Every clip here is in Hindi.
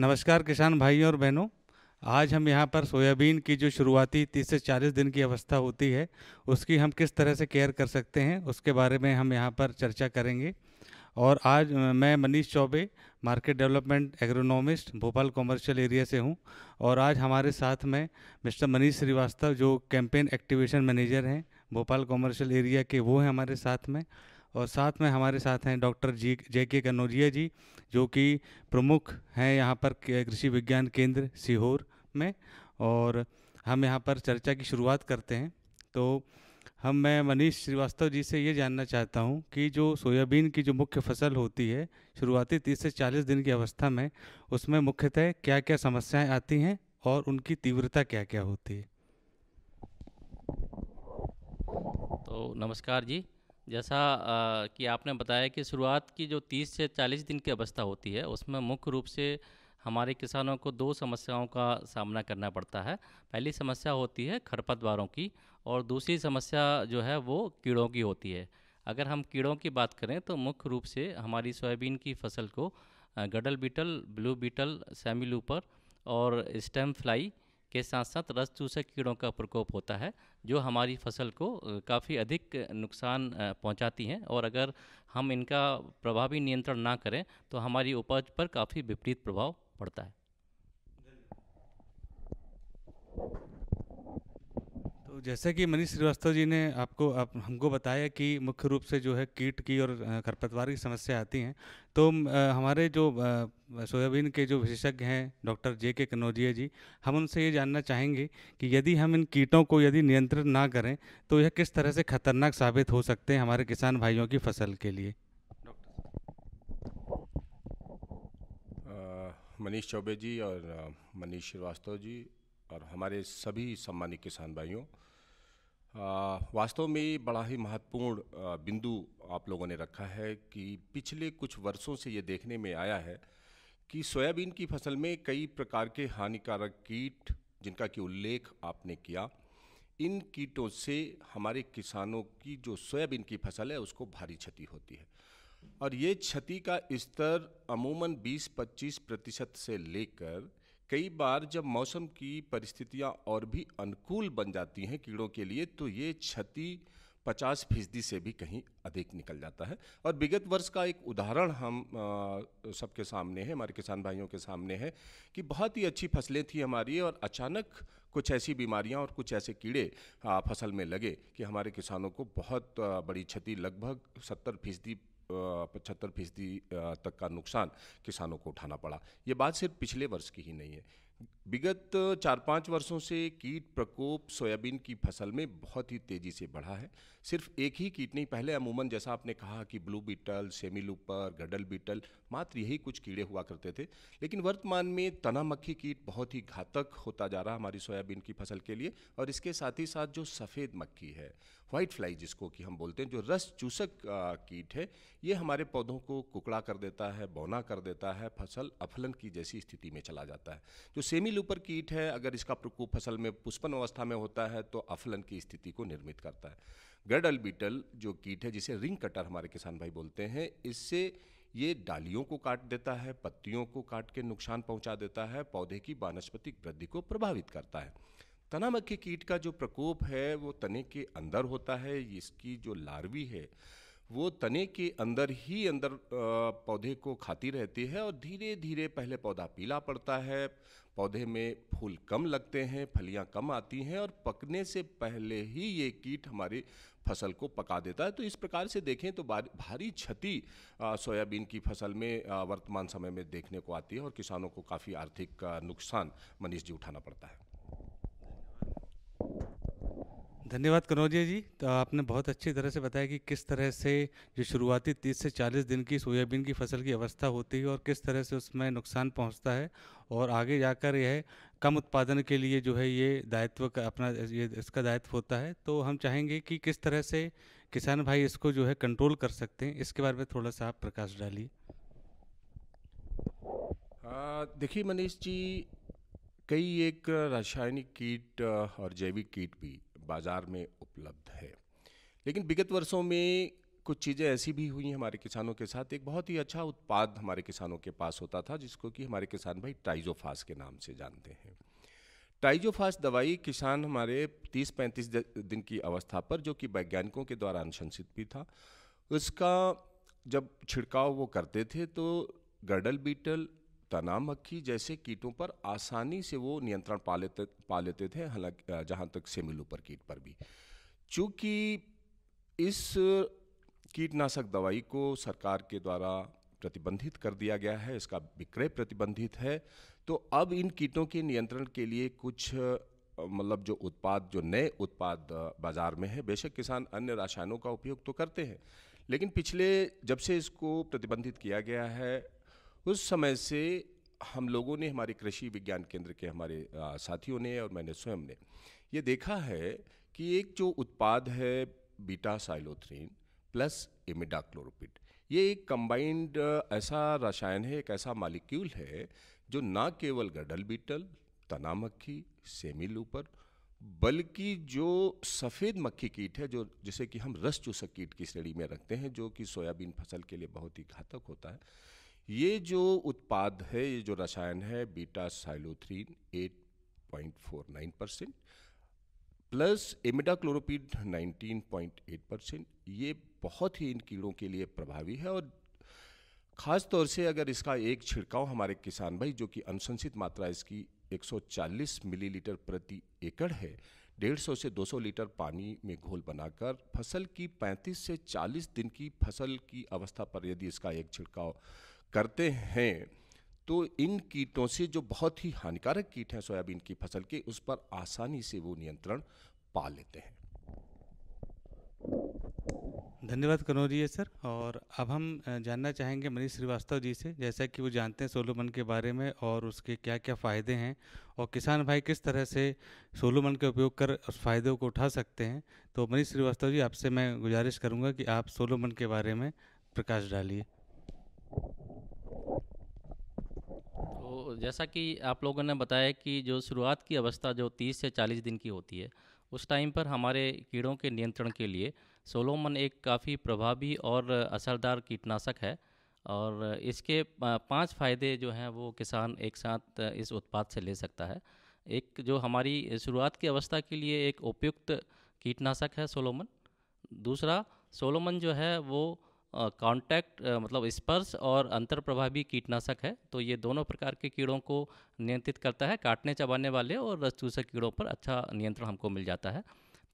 नमस्कार किसान भाइयों और बहनों आज हम यहाँ पर सोयाबीन की जो शुरुआती 30 से 40 दिन की अवस्था होती है उसकी हम किस तरह से केयर कर सकते हैं उसके बारे में हम यहाँ पर चर्चा करेंगे और आज मैं Manish Choubey market development agronomist Bhopal commercial area से हूँ और आज हमारे साथ में मिस्टर मनीष श्रीवास्तव जो कैंपेन एक्टिवेशन मैनेजर हैं भोपाल कॉमर्शियल एरिया के वो हैं हमारे साथ में और साथ में हमारे साथ हैं डॉक्टर जी जे के कन्नौजिया जी जो कि प्रमुख हैं यहाँ पर कृषि विज्ञान केंद्र सीहोर में और हम यहाँ पर चर्चा की शुरुआत करते हैं तो हम मैं मनीष श्रीवास्तव जी से ये जानना चाहता हूँ कि जो सोयाबीन की जो मुख्य फसल होती है शुरुआती तीस से चालीस दिन की अवस्था में उसमें मुख्यतः क्या क्या समस्याएं आती हैं और उनकी तीव्रता क्या क्या होती है तो नमस्कार जी जैसा कि आपने बताया कि शुरुआत की जो 30 से 40 दिन की अवस्था होती है उसमें मुख्य रूप से हमारे किसानों को दो समस्याओं का सामना करना पड़ता है पहली समस्या होती है खरपतवारों की और दूसरी समस्या जो है वो कीड़ों की होती है अगर हम कीड़ों की बात करें तो मुख्य रूप से हमारी सोयाबीन की फसल को girdle beetle blue beetle semi looper और स्टेम फ्लाई के साथ साथ रस चूसक कीड़ों का प्रकोप होता है जो हमारी फसल को काफ़ी अधिक नुकसान पहुंचाती हैं और अगर हम इनका प्रभावी नियंत्रण ना करें तो हमारी उपज पर काफ़ी विपरीत प्रभाव पड़ता है जैसे कि मनीष श्रीवास्तव जी ने आपको आप हमको बताया कि मुख्य रूप से जो है कीट की और खरपतवार की समस्या आती हैं तो हमारे जो सोयाबीन के जो विशेषज्ञ हैं डॉक्टर जे के कनौजिया जी हम उनसे ये जानना चाहेंगे कि यदि हम इन कीटों को यदि नियंत्रित ना करें तो यह किस तरह से खतरनाक साबित हो सकते हैं हमारे किसान भाइयों की फसल के लिए मनीष चौबे जी और मनीष श्रीवास्तव जी और हमारे सभी सम्मानित किसान भाइयों वास्तव में बड़ा ही महत्वपूर्ण बिंदु आप लोगों ने रखा है कि पिछले कुछ वर्षों से ये देखने में आया है कि सोयाबीन की फसल में कई प्रकार के हानिकारक कीट जिनका कि उल्लेख आपने किया इन कीटों से हमारे किसानों की जो सोयाबीन की फसल है उसको भारी क्षति होती है और ये क्षति का स्तर अमूमन 20-25 प्रतिशत से लेकर कई बार जब मौसम की परिस्थितियां और भी अनुकूल बन जाती हैं कीड़ों के लिए तो ये क्षति पचास फीसदी से भी कहीं अधिक निकल जाता है और विगत वर्ष का एक उदाहरण हम सबके सामने है हमारे किसान भाइयों के सामने है कि बहुत ही अच्छी फसलें थी हमारी और अचानक कुछ ऐसी बीमारियां और कुछ ऐसे कीड़े फसल में लगे कि हमारे किसानों को बहुत बड़ी क्षति लगभग सत्तर फीसदी पचहत्तर फीसदी तक का नुकसान किसानों को उठाना पड़ा ये बात सिर्फ पिछले वर्ष की ही नहीं है विगत चार पाँच वर्षों से कीट प्रकोप सोयाबीन की फसल में बहुत ही तेज़ी से बढ़ा है सिर्फ एक ही कीट नहीं पहले अमूमन जैसा आपने कहा कि blue beetle semi looper girdle beetle मात्र यही कुछ कीड़े हुआ करते थे लेकिन वर्तमान में तना मक्खी कीट बहुत ही घातक होता जा रहा हमारी सोयाबीन की फसल के लिए और इसके साथ ही साथ जो सफ़ेद मक्खी है व्हाइट फ्लाई जिसको कि हम बोलते हैं जो रस चूसक कीट है ये हमारे पौधों को कुकड़ा कर देता है बौना कर देता है फसल अफलन की जैसी स्थिति में चला जाता है जो सेमी लूपर कीट है अगर इसका प्रकोप फसल में पुष्पन अवस्था में होता है तो अफलन की स्थिति को निर्मित करता है गर्डल बीटल जो कीट है जिसे रिंग कटर हमारे किसान भाई बोलते हैं इससे ये डालियों को काट देता है पत्तियों को काट के नुकसान पहुंचा देता है पौधे की वानस्पतिक वृद्धि को प्रभावित करता है तनामक्खी कीट का जो प्रकोप है वो तने के अंदर होता है इसकी जो लार्वी है वो तने के अंदर ही अंदर पौधे को खाती रहती है और धीरे धीरे पहले पौधा पीला पड़ता है पौधे में फूल कम लगते हैं फलियां कम आती हैं और पकने से पहले ही ये कीट हमारी फसल को पका देता है तो इस प्रकार से देखें तो भारी क्षति सोयाबीन की फसल में वर्तमान समय में देखने को आती है और किसानों को काफ़ी आर्थिक नुकसान मनीष जी उठाना पड़ता है धन्यवाद कनौजिया जी तो आपने बहुत अच्छी तरह से बताया कि किस तरह से जो शुरुआती 30 से 40 दिन की सोयाबीन की फसल की अवस्था होती है और किस तरह से उसमें नुकसान पहुंचता है और आगे जाकर यह कम उत्पादन के लिए जो है ये दायित्व का अपना ये इसका दायित्व होता है तो हम चाहेंगे कि किस तरह से किसान भाई इसको जो है कंट्रोल कर सकते हैं इसके बारे में थोड़ा सा आप प्रकाश डालिए देखिए मनीष जी कई एक रासायनिक कीट और जैविक कीट भी बाज़ार में उपलब्ध है लेकिन विगत वर्षों में कुछ चीज़ें ऐसी भी हुई हमारे किसानों के साथ एक बहुत ही अच्छा उत्पाद हमारे किसानों के पास होता था जिसको कि हमारे किसान भाई टाइजोफास के नाम से जानते हैं टाइजोफास दवाई किसान हमारे 30-35 दिन की अवस्था पर जो कि वैज्ञानिकों के द्वारा अनुशंसित भी था उसका जब छिड़काव वो करते थे तो गर्डल बीटल तना मक्खी जैसे कीटों पर आसानी से वो नियंत्रण पा लेते पा लेते थे हालांकि जहाँ तक सेमिलूपर कीट पर भी चूँकि इस कीटनाशक दवाई को सरकार के द्वारा प्रतिबंधित कर दिया गया है इसका विक्रय प्रतिबंधित है तो अब इन कीटों के नियंत्रण के लिए कुछ मतलब जो उत्पाद जो नए उत्पाद बाज़ार में है बेशक किसान अन्य रसायनों का उपयोग तो करते हैं लेकिन पिछले जब से इसको प्रतिबंधित किया गया है उस समय से हम लोगों ने हमारे कृषि विज्ञान केंद्र के हमारे साथियों ने और मैंने स्वयं ने ये देखा है कि एक जो उत्पाद है बीटा साइलोथ्रीन प्लस क्लोरोपिड ये एक कंबाइंड ऐसा रसायन है एक ऐसा मालिक्यूल है जो ना केवल गडल बीटल तना मक्खी सेमिल ऊपर बल्कि जो सफ़ेद मक्खी कीट है जो जिसे कि हम रस चूसक कीट की श्रेणी में रखते हैं जो कि सोयाबीन फसल के लिए बहुत ही घातक होता है ये जो उत्पाद है ये जो रसायन है beta cyhalothrin 8.49 percent plus imidacloprid 19.8 percent ये बहुत ही इन कीड़ों के लिए प्रभावी है और ख़ास तौर से अगर इसका एक छिड़काव हमारे किसान भाई जो कि अनुशंसित मात्रा इसकी 140 मिलीलीटर प्रति एकड़ है 150 से 200 लीटर पानी में घोल बनाकर फसल की 35 से 40 दिन की फसल की अवस्था पर यदि इसका एक छिड़काव करते हैं तो इन कीटों से जो बहुत ही हानिकारक कीट हैं सोयाबीन की फसल के उस पर आसानी से वो नियंत्रण पा लेते हैं धन्यवाद है सर और अब हम जानना चाहेंगे मनीष श्रीवास्तव जी से जैसा कि वो जानते हैं सोलोमन के बारे में और उसके क्या क्या फ़ायदे हैं और किसान भाई किस तरह से सोलोमन का उपयोग कर उस फायदों को उठा सकते हैं तो मनीष श्रीवास्तव जी आपसे मैं गुजारिश करूँगा कि आप सोलोमन के बारे में प्रकाश डालिए जैसा कि आप लोगों ने बताया कि जो शुरुआत की अवस्था जो 30 से 40 दिन की होती है उस टाइम पर हमारे कीड़ों के नियंत्रण के लिए सोलोमन एक काफ़ी प्रभावी और असरदार कीटनाशक है और इसके पांच फ़ायदे जो हैं वो किसान एक साथ इस उत्पाद से ले सकता है एक जो हमारी शुरुआत की अवस्था के लिए एक उपयुक्त कीटनाशक है सोलोमन दूसरा सोलोमन जो है वो कांटेक्ट मतलब स्पर्श और प्रभावी कीटनाशक है तो ये दोनों प्रकार के कीड़ों को नियंत्रित करता है काटने चबाने वाले और रस चूसक कीड़ों पर अच्छा नियंत्रण हमको मिल जाता है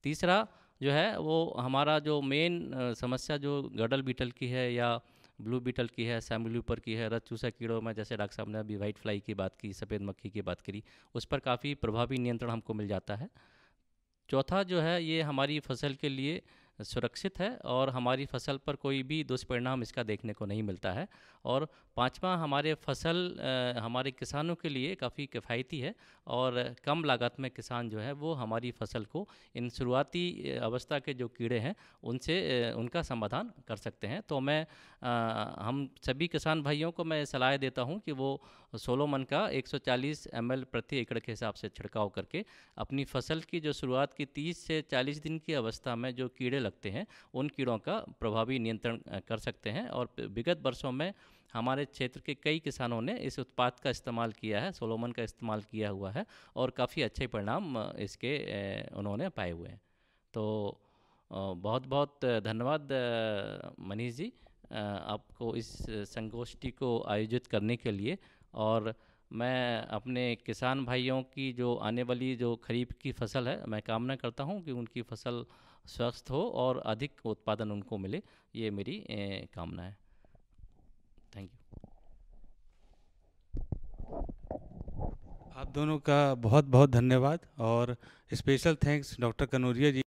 तीसरा जो है वो हमारा जो मेन समस्या जो गडल बीटल की है या ब्लू बीटल की है सैम्यूलूपर की है रस चूसा कीड़ों में जैसे डॉक्टर साहब ने अभी व्हाइट फ्लाई की बात की सफ़ेद मक्खी की बात करी उस पर काफ़ी प्रभावी नियंत्रण हमको मिल जाता है चौथा जो है ये हमारी फसल के लिए सुरक्षित है और हमारी फसल पर कोई भी दुष्परिणाम इसका देखने को नहीं मिलता है और पाँचवा हमारे फसल हमारे किसानों के लिए काफ़ी किफ़ायती है और कम लागत में किसान जो है वो हमारी फसल को इन शुरुआती अवस्था के जो कीड़े हैं उनसे उनका समाधान कर सकते हैं तो मैं हम सभी किसान भाइयों को मैं सलाह देता हूँ कि वो सोलो मन का 140 ml प्रति एकड़ के हिसाब से छिड़काव करके अपनी फसल की जो शुरुआत की 30 से 40 दिन की अवस्था में जो कीड़े लगते हैं उन कीड़ों का प्रभावी नियंत्रण कर सकते हैं और विगत वर्षों में हमारे क्षेत्र के कई किसानों ने इस उत्पाद का इस्तेमाल किया है सोलोमन का इस्तेमाल किया हुआ है और काफ़ी अच्छे परिणाम इसके उन्होंने पाए हुए हैं तो बहुत बहुत धन्यवाद मनीष जी आपको इस संगोष्ठी को आयोजित करने के लिए और मैं अपने किसान भाइयों की जो आने वाली जो खरीफ की फसल है मैं कामना करता हूँ कि उनकी फसल स्वस्थ हो और अधिक उत्पादन उनको मिले ये मेरी कामना है दोनों का बहुत बहुत धन्यवाद और स्पेशल थैंक्स डॉक्टर कनौरिया जी